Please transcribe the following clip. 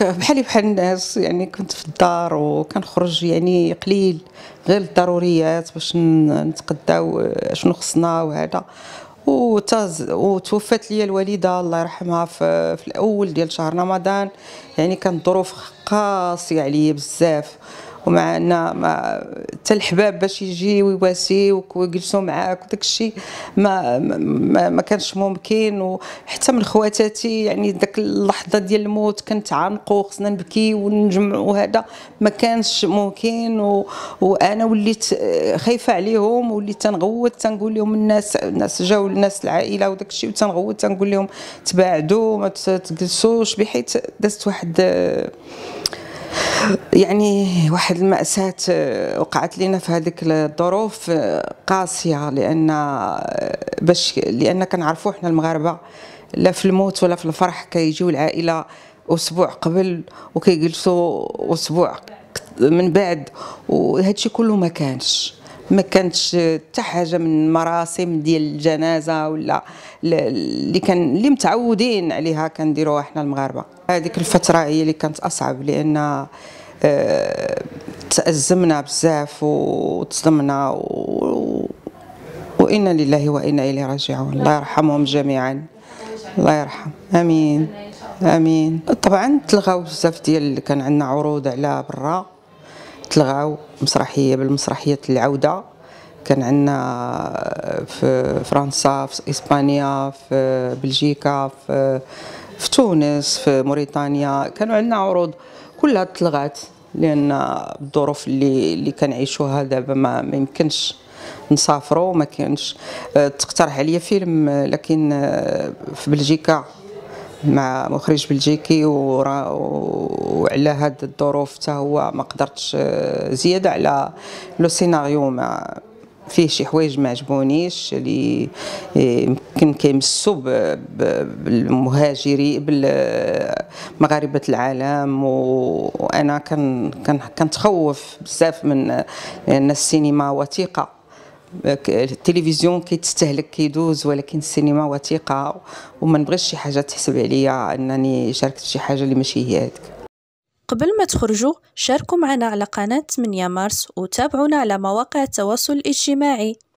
بحالي بحال الناس يعني كنت في الدار وكنخرج يعني قليل غير الضروريات باش نتقداو شنو خصنا وهذا وتوفات لي الوالده الله يرحمها في, في الاول ديال شهر رمضان يعني كانت ظروف قاسيه عليا بزاف ومع ان حتى الحباب باش يجي ويواسيك ويجلسوا معاك وداك الشيء ما, ما ما كانش ممكن وحتى من خواتاتي يعني داك اللحظه ديال الموت كنتعانقوا خصنا نبكي ونجمع وهذا ما كانش ممكن و... وانا وليت خايفه عليهم وليت تنغوت تنقول لهم الناس الناس جاو الناس العائله وداك الشيء وتنغوت تنقول لهم تباعدوا ما تجلسوش بحيث دازت واحد يعني واحد المأساة آه، وقعت لنا في هذيك الظروف آه، قاسية لأن آه، باش لأن كنعرفوا حنا المغاربة لا في الموت ولا في الفرح كيجيو العائلة أسبوع قبل وكيجلسوا أسبوع من بعد وهادشي كله ما كانش ما كانتش حتى حاجه من المراسم ديال الجنازه ولا اللي كان اللي متعودين عليها كنديروها حنا المغاربه هذيك الفتره هي اللي كانت اصعب لان آه، تازمنا بزاف وتصدمنا و... وانا لله وانا اليه راجعون الله يرحمهم جميعا الله يرحم امين امين طبعا تلغاو بزاف ديال كان عندنا عروض على برا تلغاو مسرحيه بالمسرحيه العوده كان عندنا في فرنسا في اسبانيا في بلجيكا في في تونس في موريتانيا كانوا عندنا عروض كلها تلغات لان الظروف اللي اللي كنعيشوها دابا ما, يمكنش نسافروا وما كانش تقترح عليا فيلم لكن في بلجيكا مع مخرج بلجيكي وعلى هاد الظروف حتى هو ما قدرتش آه، زياده على لو سيناريو ما فيه شي حوايج ما عجبونيش اللي آه، يمكن كيمسوا بالمهاجري بمغاربه العالم وانا كنتخوف بزاف من لان آه، السينما وثيقه التلفزيون كيتستهلك كيدوز ولكن السينما وثيقه وما نبغيش شي حاجه تحسب عليا انني شاركت شي حاجه اللي ماشي هي هذيك قبل ما تخرجوا شاركوا معنا على قناة 8 مارس وتابعونا على مواقع التواصل الاجتماعي